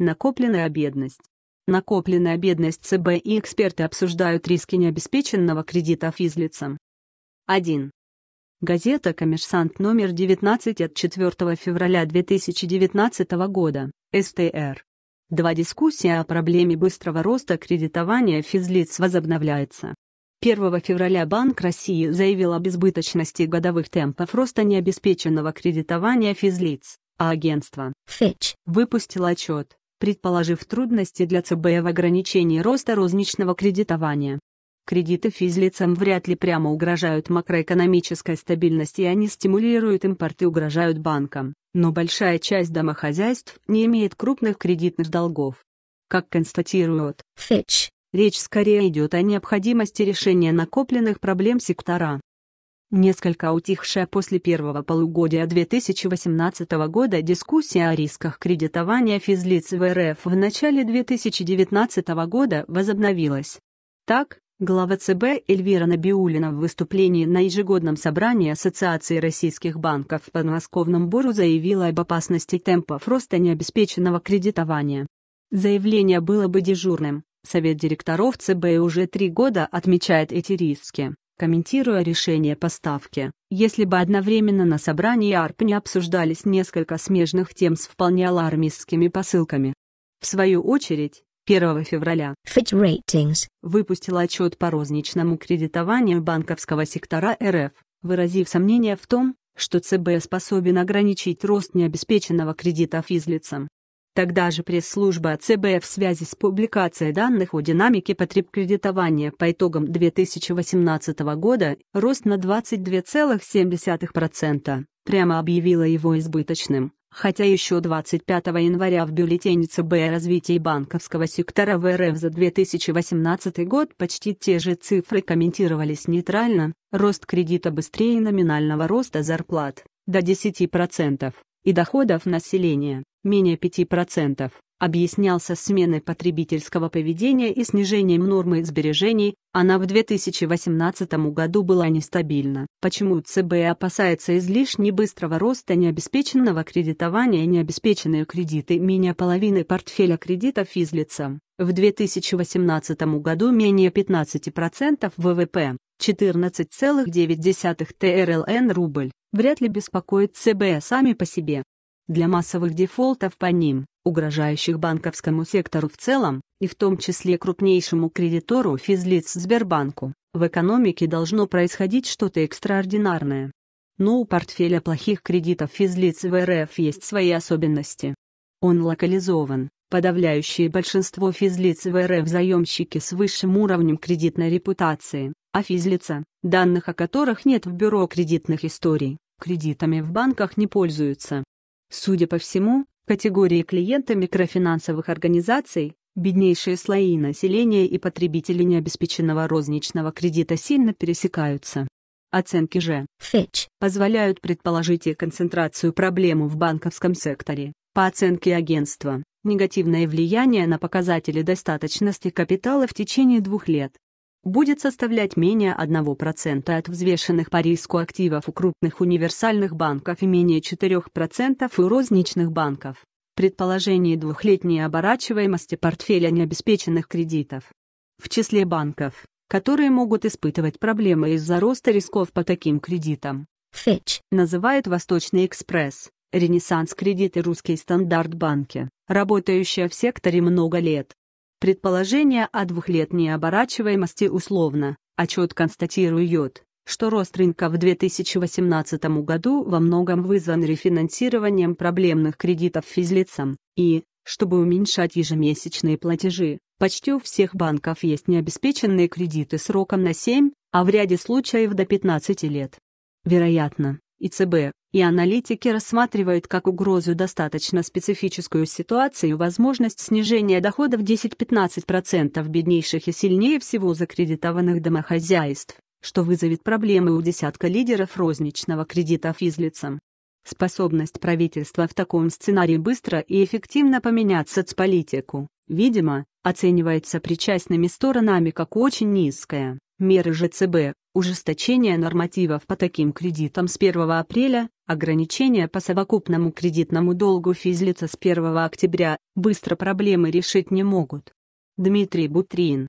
Накопленная бедность. Накопленная бедность ЦБ и эксперты обсуждают риски необеспеченного кредита физлицам. 1. Газета «Коммерсант» номер 19 от 4 февраля 2019 года, СТР. Два дискуссия о проблеме быстрого роста кредитования физлиц возобновляется. 1 февраля Банк России заявил об избыточности годовых темпов роста необеспеченного кредитования физлиц, а агентство Fitch выпустило отчет предположив трудности для ЦБ в ограничении роста розничного кредитования. Кредиты физлицам вряд ли прямо угрожают макроэкономической стабильности и они стимулируют импорт и угрожают банкам, но большая часть домохозяйств не имеет крупных кредитных долгов. Как констатирует Fitch, речь скорее идет о необходимости решения накопленных проблем сектора. Несколько утихшая после первого полугодия 2018 года дискуссия о рисках кредитования физлиц в РФ в начале 2019 года возобновилась. Так, глава ЦБ Эльвира Набиулина в выступлении на ежегодном собрании Ассоциации российских банков в подмосковном Бору заявила об опасности темпов роста необеспеченного кредитования. Заявление было бы дежурным, Совет директоров ЦБ уже три года отмечает эти риски, комментируя решение поставки. Если бы одновременно на собрании АРП не обсуждались несколько смежных тем с вполне алармистскими посылками. В свою очередь, 1 февраля Fitch Ratings выпустил отчет по розничному кредитованию банковского сектора РФ, выразив сомнения в том, что ЦБ способен ограничить рост необеспеченного кредита физлицам. Тогда же пресс-служба ЦБ в связи с публикацией данных о динамике потреб кредитования по итогам 2018 года рост на 22,7% прямо объявила его избыточным. Хотя еще 25 января в бюллетене ЦБ развития банковского сектора в РФ за 2018 год почти те же цифры комментировались нейтрально, рост кредита быстрее номинального роста зарплат до 10% и доходов населения менее 5%, объяснялся сменой потребительского поведения и снижением нормы сбережений, она в 2018 году была нестабильна. Почему ЦБ опасается излишне быстрого роста необеспеченного кредитования и необеспеченные кредиты менее половины портфеля кредитов физлица? В 2018 году менее 15% ВВП, 14,9 ТРЛН рубль, вряд ли беспокоит ЦБ сами по себе для массовых дефолтов по ним, угрожающих банковскому сектору в целом, и в том числе крупнейшему кредитору физлиц Сбербанку, в экономике должно происходить что-то экстраординарное. Но у портфеля плохих кредитов физлиц в РФ есть свои особенности. Он локализован, подавляющее большинство физлиц в РФ заемщики с высшим уровнем кредитной репутации, а физлица, данных о которых нет в бюро кредитных историй, кредитами в банках не пользуются. Судя по всему, категории клиента микрофинансовых организаций беднейшие слои населения и потребители необеспеченного розничного кредита сильно пересекаются. Оценки же Fitch позволяют предположить и концентрацию проблему в банковском секторе. По оценке агентства, негативное влияние на показатели достаточности капитала в течение двух лет будет составлять менее 1% от взвешенных по риску активов у крупных универсальных банков и менее 4% у розничных банков. Предположение двухлетней оборачиваемости портфеля необеспеченных кредитов. В числе банков, которые могут испытывать проблемы из-за роста рисков по таким кредитам, Fitch называет Восточный экспресс, Ренессанс кредиты русский стандарт банки, работающие в секторе много лет, Предположение о двухлетней оборачиваемости условно, отчет а констатирует, что рост рынка в 2018 году во многом вызван рефинансированием проблемных кредитов физлицам, и, чтобы уменьшать ежемесячные платежи, почти у всех банков есть необеспеченные кредиты сроком на 7, а в ряде случаев до 15 лет. Вероятно, ИЦБ и аналитики рассматривают как угрозу достаточно специфическую ситуацию возможность снижения доходов 10-15% беднейших и сильнее всего закредитованных домохозяйств, что вызовет проблемы у десятка лидеров розничного кредита физлицам. Способность правительства в таком сценарии быстро и эффективно поменять соцполитику, видимо, оценивается причастными сторонами как очень низкая. Меры же ЦБ, ужесточение нормативов по таким кредитам с 1 апреля, ограничения по совокупному кредитному долгу физлица с 1 октября быстро проблемы решить не могут. Дмитрий Бутрин,